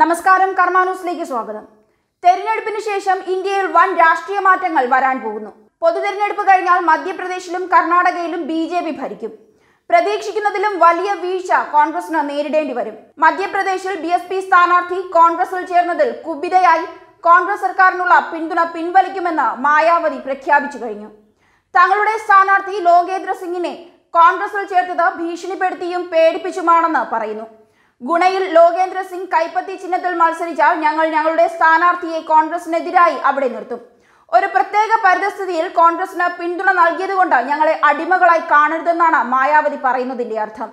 നമസ്കാരം കർമാനൂസിലേക്ക് സ്വാഗതം തെരഞ്ഞെടുപ്പിന് ശേഷം ഇന്ത്യയിൽ വൻ രാഷ്ട്രീയ മാറ്റങ്ങൾ വരാൻ പോകുന്നു പൊതു തെരഞ്ഞെടുപ്പ് കഴിഞ്ഞാൽ മധ്യപ്രദേശിലും കർണാടകയിലും ബി ജെ പി ഭരിക്കും പ്രതീക്ഷിക്കുന്നതിലും വലിയ വീഴ്ച കോൺഗ്രസിന് നേരിടേണ്ടി വരും മധ്യപ്രദേശിൽ ബി എസ് പി സ്ഥാനാർത്ഥി കോൺഗ്രസിൽ ചേർന്നതിൽ കുബിതയായി കോൺഗ്രസ് സർക്കാരിനുള്ള പിന്തുണ പിൻവലിക്കുമെന്ന് മായാവതി പ്രഖ്യാപിച്ചു കഴിഞ്ഞു തങ്ങളുടെ സ്ഥാനാർത്ഥി ലോകേന്ദ്ര സിംഗിനെ കോൺഗ്രസിൽ ചേർത്തത് ഭീഷണിപ്പെടുത്തിയും പേടിപ്പിച്ചുമാണെന്ന് പറയുന്നു ഗുണയിൽ ലോകേന്ദ്ര സിംഗ് കൈപ്പത്തി ചിഹ്നത്തിൽ മത്സരിച്ചാൽ ഞങ്ങൾ ഞങ്ങളുടെ സ്ഥാനാർത്ഥിയെ കോൺഗ്രസിനെതിരായി അവിടെ നിർത്തും ഒരു പ്രത്യേക പരിതസ്ഥിതിയിൽ കോൺഗ്രസിന് പിന്തുണ നൽകിയതുകൊണ്ട് ഞങ്ങളെ അടിമകളായി കാണരുതെന്നാണ് മായാവതി പറയുന്നതിന്റെ അർത്ഥം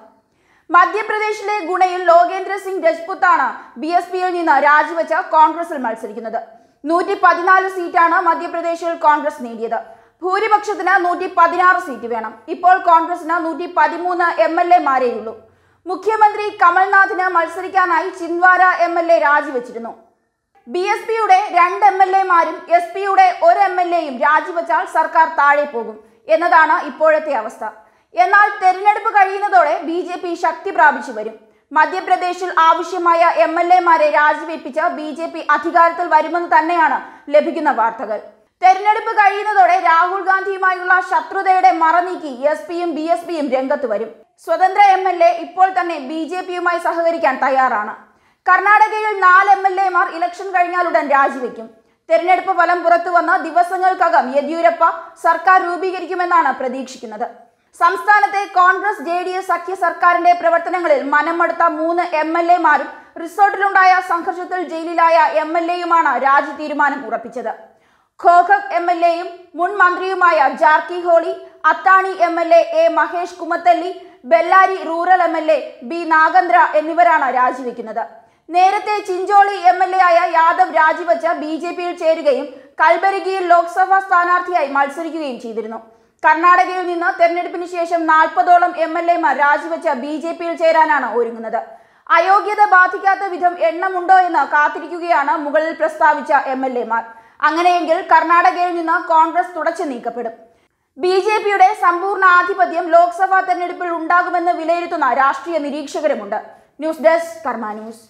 മധ്യപ്രദേശിലെ ഗുണയിൽ ലോകേന്ദ്ര സിംഗ് രജ്പുത്താണ് ബി എസ് പിയിൽ നിന്ന് രാജിവെച്ച കോൺഗ്രസിൽ മത്സരിക്കുന്നത് നൂറ്റി പതിനാല് സീറ്റാണ് മധ്യപ്രദേശിൽ കോൺഗ്രസ് നേടിയത് ഭൂരിപക്ഷത്തിന് നൂറ്റി പതിനാറ് സീറ്റ് വേണം ഇപ്പോൾ കോൺഗ്രസിന് നൂറ്റി പതിമൂന്ന് എം എൽ എമാരേയുള്ളൂ മുഖ്യമന്ത്രി കമൽനാഥിന് മത്സരിക്കാനായി ചിൻവാര എം എൽ എ രാജിവെച്ചിരുന്നു ബി എസ് പിയുടെ രണ്ട് എം എൽ എമാരും എസ് പിയുടെ ഒരു എം എൽ എയും രാജിവെച്ചാൽ സർക്കാർ താഴെ പോകും എന്നതാണ് ഇപ്പോഴത്തെ അവസ്ഥ എന്നാൽ തെരഞ്ഞെടുപ്പ് കഴിയുന്നതോടെ ബി ജെ പി ശക്തി പ്രാപിച്ചു വരും മധ്യപ്രദേശിൽ ആവശ്യമായ എം എൽ എമാരെ രാജിവെപ്പിച്ച് ബി ജെ പി അധികാരത്തിൽ വരുമെന്ന് തന്നെയാണ് ലഭിക്കുന്ന വാർത്തകൾ തെരഞ്ഞെടുപ്പ് കഴിയുന്നതോടെ രാഹുൽ ഗാന്ധിയുമായുള്ള ശത്രുതയുടെ മറനീക്കി എസ് പിയും ബി എസ് പിയും രംഗത്ത് വരും സ്വതന്ത്ര എം എൽ എ ഇപ്പോൾ തന്നെ ബി ജെ പിയുമായി സഹകരിക്കാൻ തയ്യാറാണ് കർണാടകയിൽ നാല് എം എൽ എമാർ ഇലക്ഷൻ കഴിഞ്ഞാൽ ഉടൻ രാജിവെക്കും തെരഞ്ഞെടുപ്പ് ഫലം പുറത്തു വന്ന ദിവസങ്ങൾക്കകം യെദ്യൂരപ്പ സർക്കാർ രൂപീകരിക്കുമെന്നാണ് പ്രതീക്ഷിക്കുന്നത് സംസ്ഥാനത്തെ കോൺഗ്രസ് ജെ ഡി എസ് സഖ്യ സർക്കാരിന്റെ പ്രവർത്തനങ്ങളിൽ മനമടുത്ത മൂന്ന് എം എൽ എമാരും റിസോർട്ടിലുണ്ടായ സംഘർഷത്തിൽ ജയിലിലായ എം എൽ എയുമാണ് രാജി തീരുമാനം ഉറപ്പിച്ചത് ഖോഖക് എം എൽ എയും മുൻ മന്ത്രിയുമായ Jarkiholi Athani M L A A Mahesh Kumathalli Bellary rural M L A B Nagendra എന്നിവരാണ് രാജിവെക്കുന്നത് നേരത്തെ ചിഞ്ചോളി എം എൽ എ ആയ യാദവ് രാജിവെച്ച ബി ജെ പിയിൽ ചേരുകയും കൽബരിഗിയിൽ ലോക്സഭാ സ്ഥാനാർത്ഥിയായി മത്സരിക്കുകയും ചെയ്തിരുന്നു കർണാടകയിൽ നിന്ന് തെരഞ്ഞെടുപ്പിന് ശേഷം നാൽപ്പതോളം എം എൽ എമാർ രാജിവെച്ച ബി ജെ പിയിൽ ചേരാനാണ് ഒരുങ്ങുന്നത് അയോഗ്യത ബാധിക്കാത്ത വിധം എണ്ണമുണ്ടോ എന്ന് കാത്തിരിക്കുകയാണ് മുകളിൽ പ്രസ്താവിച്ച എം എൽ എമാർ അങ്ങനെയെങ്കിൽ കർണാടകയിൽ നിന്ന് കോൺഗ്രസ് തുടച്ചു നീക്കപ്പെടും ബി ജെ പിയുടെ സമ്പൂർണ്ണ ആധിപത്യം ലോക്സഭാ തെരഞ്ഞെടുപ്പിൽ ഉണ്ടാകുമെന്ന് വിലയിരുത്തുന്ന രാഷ്ട്രീയ നിരീക്ഷകരുമുണ്ട് ന്യൂസ് ഡെസ്ക് കർമ്മ ന്യൂസ്